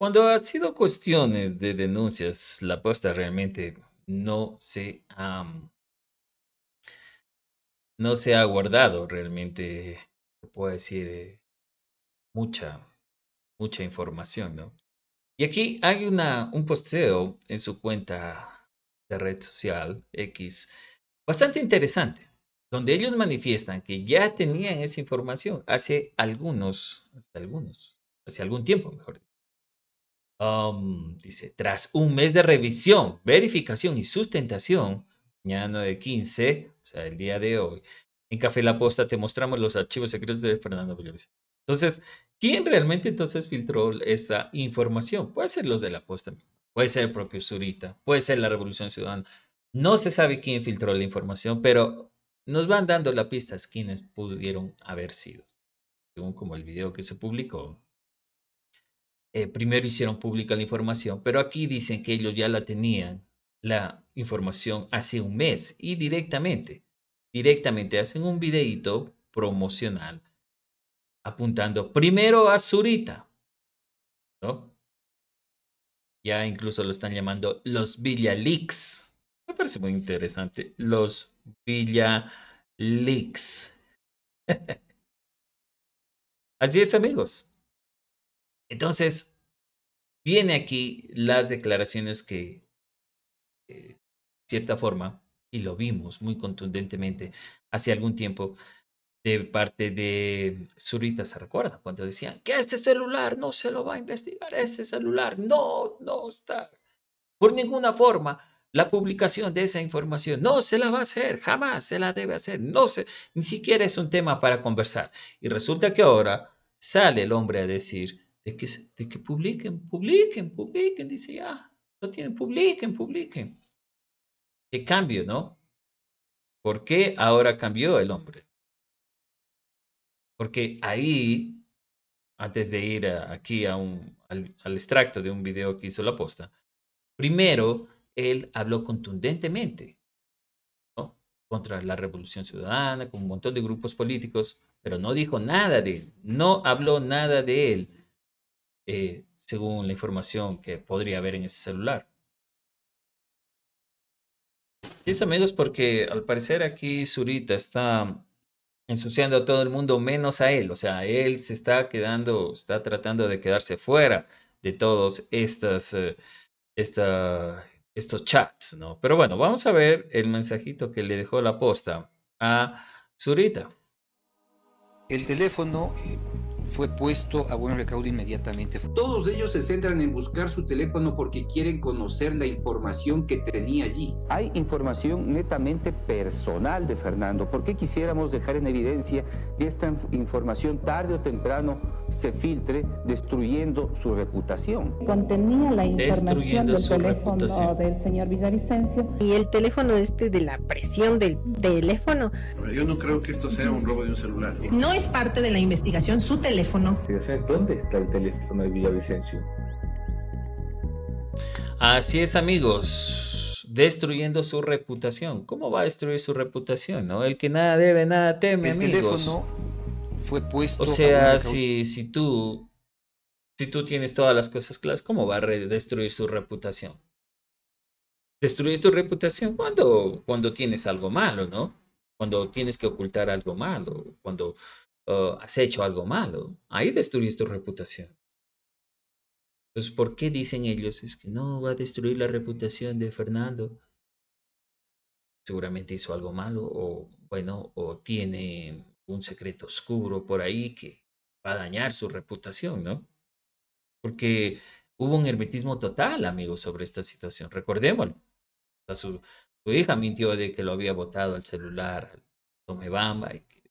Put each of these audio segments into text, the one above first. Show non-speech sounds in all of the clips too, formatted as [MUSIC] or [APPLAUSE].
Cuando ha sido cuestiones de denuncias, la posta realmente no se ha, mm, no se ha guardado realmente, se puede decir, eh, mucha, mucha información, ¿no? Y aquí hay una, un posteo en su cuenta de red social X bastante interesante, donde ellos manifiestan que ya tenían esa información hace algunos, hace algunos, hace algún tiempo, mejor Um, dice, tras un mes de revisión, verificación y sustentación, mañana de 15, o sea, el día de hoy, en Café La Posta te mostramos los archivos secretos de Fernando Villavis. Entonces, ¿quién realmente entonces filtró esta información? Puede ser los de La Posta, puede ser el propio Zurita, puede ser la Revolución Ciudadana. No se sabe quién filtró la información, pero nos van dando pista pistas quienes pudieron haber sido, según como el video que se publicó eh, primero hicieron pública la información, pero aquí dicen que ellos ya la tenían, la información, hace un mes y directamente, directamente hacen un videíto promocional apuntando primero a Zurita, ¿no? Ya incluso lo están llamando los Villa Leaks. Me parece muy interesante. Los Villa Leaks. [LAUGHS] Así es, amigos. Entonces, viene aquí las declaraciones que, de eh, cierta forma, y lo vimos muy contundentemente hace algún tiempo, de parte de Zurita, ¿se recuerda? Cuando decían que este celular no se lo va a investigar, este celular no, no está. Por ninguna forma, la publicación de esa información no se la va a hacer, jamás se la debe hacer, no se, ni siquiera es un tema para conversar. Y resulta que ahora sale el hombre a decir de que, de que publiquen, publiquen, publiquen, dice ya, ah, no tienen, publiquen, publiquen. ¿Qué cambio, no? ¿Por qué ahora cambió el hombre? Porque ahí, antes de ir aquí a un, al, extracto de un video que hizo la posta, primero él habló contundentemente ¿no? contra la Revolución Ciudadana, con un montón de grupos políticos, pero no dijo nada de él, no habló nada de él eh, según la información que podría haber en ese celular. Sí, amigos, porque al parecer aquí Zurita está ensuciando a todo el mundo menos a él. O sea, él se está quedando, está tratando de quedarse fuera de todos estas, eh, estos chats, ¿no? Pero bueno, vamos a ver el mensajito que le dejó la posta a Zurita. El teléfono fue puesto a buen recaudo inmediatamente. Todos ellos se centran en buscar su teléfono porque quieren conocer la información que tenía allí. Hay información netamente personal de Fernando. ¿Por qué quisiéramos dejar en evidencia que esta información tarde o temprano se filtre destruyendo su reputación. Contenía la información del teléfono del señor Villavicencio. Y el teléfono este de la presión del teléfono. Yo no creo que esto sea un robo de un celular. No es parte de la investigación su teléfono. ¿Dónde está el teléfono de Villavicencio? Así es amigos destruyendo su reputación. ¿Cómo va a destruir su reputación? No? El que nada debe, nada teme, el Teléfono o sea, si, si tú si tú tienes todas las cosas claras, ¿cómo va a destruir su reputación? ¿Destruir tu reputación cuando, cuando tienes algo malo, ¿no? Cuando tienes que ocultar algo malo, cuando uh, has hecho algo malo, ahí destruyes tu reputación. Entonces, pues, ¿por qué dicen ellos? Es que no va a destruir la reputación de Fernando. Seguramente hizo algo malo o, bueno, o tiene un secreto oscuro por ahí que va a dañar su reputación, ¿no? Porque hubo un hermetismo total, amigos, sobre esta situación. Recordémoslo. su, su, hija mintió de que lo había botado al celular, Tome Tomebamba, y que no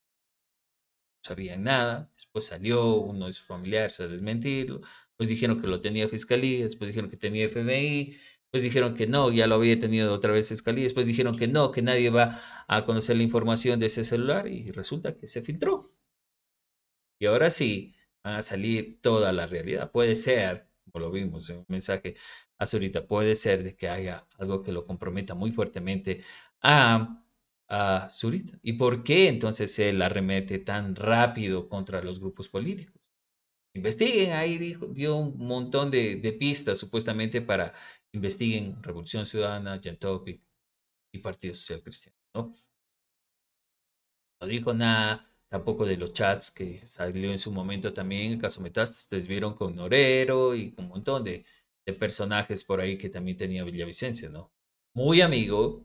sabían nada. Después salió uno de sus familiares a desmentirlo. Pues dijeron que lo tenía fiscalía, después dijeron que tenía FBI, después pues dijeron que no, ya lo había tenido otra vez fiscalía, después dijeron que no, que nadie va a conocer la información de ese celular y resulta que se filtró. Y ahora sí, van a salir toda la realidad. Puede ser, como lo vimos en un mensaje a Zurita, puede ser de que haya algo que lo comprometa muy fuertemente a, a Zurita. ¿Y por qué entonces él arremete tan rápido contra los grupos políticos? investiguen. Ahí dijo, dio un montón de, de, pistas supuestamente para investiguen Revolución Ciudadana, Gentopic y Partido Social Cristiano. ¿no? no dijo nada tampoco de los chats que salió en su momento también, el caso metastas ustedes vieron con Norero y con un montón de, personajes por ahí que también tenía Villavicencio, ¿no? Muy amigo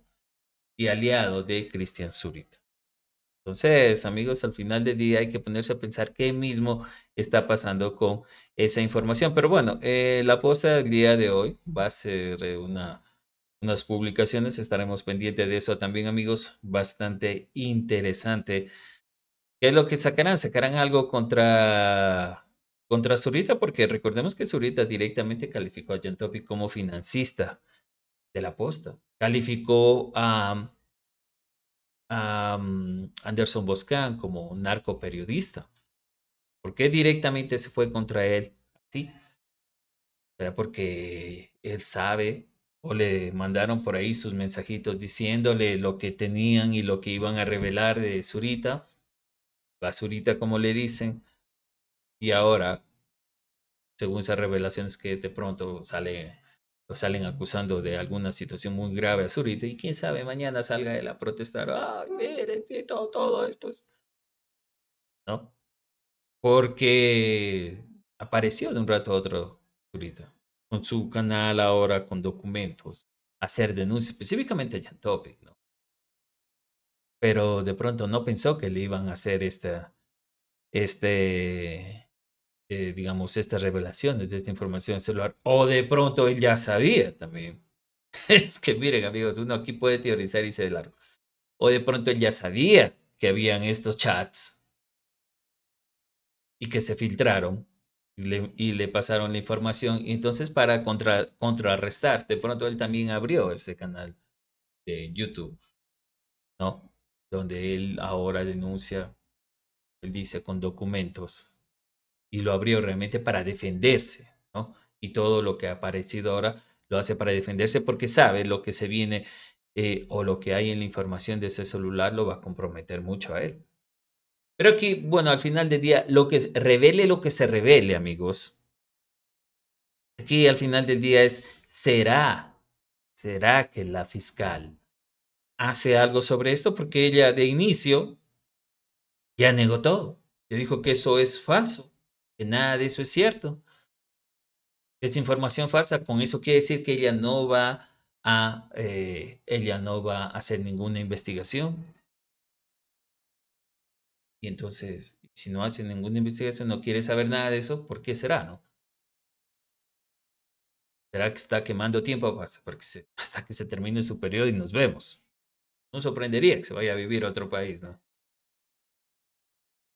y aliado de Cristian Zurita. Entonces, amigos, al final del día hay que ponerse a pensar qué mismo está pasando con esa información. Pero bueno, eh, la posta del día de hoy va a ser eh, una, unas publicaciones, estaremos pendientes de eso también, amigos, bastante interesante. ¿Qué es lo que sacarán? ¿Sacarán algo contra, contra Zurita? Porque recordemos que Zurita directamente calificó a John como financista de la posta. Calificó a a mm, Anderson Boscan como un narco periodista? ¿Por qué directamente se fue contra él Sí, ¿Será porque él sabe o le mandaron por ahí sus mensajitos diciéndole lo que tenían y lo que iban a revelar de Zurita? la Zurita como le dicen. Y ahora, según esas revelaciones que de pronto sale lo salen acusando de alguna situación muy grave a Zurita y quién sabe, mañana salga él a protestar, ay, miren, sí, todo, esto es... ¿No? Porque apareció de un rato a otro Zurita, con su canal ahora, con documentos, hacer denuncias, específicamente a topic ¿no? Pero de pronto no pensó que le iban a hacer esta, este eh, digamos, estas revelaciones, de esta información celular, o de pronto él ya sabía también. [LAUGHS] es que miren amigos, uno aquí puede teorizar y se largo. O de pronto él ya sabía que habían estos chats y que se filtraron y le, y le pasaron la información. Y entonces para contra, contrarrestar, de pronto él también abrió este canal de YouTube, ¿no? Donde él ahora denuncia, él dice, con documentos y lo abrió realmente para defenderse, ¿no? Y todo lo que ha aparecido ahora lo hace para defenderse porque sabe lo que se viene eh, o lo que hay en la información de ese celular lo va a comprometer mucho a él. Pero aquí, bueno, al final del día, lo que es, revele lo que se revele, amigos. Aquí al final del día es, ¿será? ¿Será que la fiscal hace algo sobre esto? Porque ella de inicio ya negó todo. le dijo que eso es falso que nada de eso es cierto. Es información falsa, con eso quiere decir que ella no va a, eh, ella no va a hacer ninguna investigación. Y entonces, si no hace ninguna investigación, no quiere saber nada de eso, ¿por qué será, no? ¿Será que está quemando tiempo pasa? Pues, [LAUGHS] hasta que se termine su periodo y nos vemos? No sorprendería que se vaya a vivir a otro país, ¿no?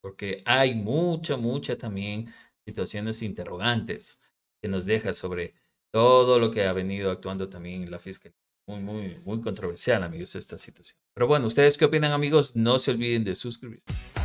porque hay mucha, mucha también situaciones interrogantes que nos deja sobre todo lo que ha venido actuando también la fiscalía. Muy, muy, muy controversial, amigos, esta situación. Pero bueno, ¿ustedes qué opinan, amigos? No se olviden de suscribirse.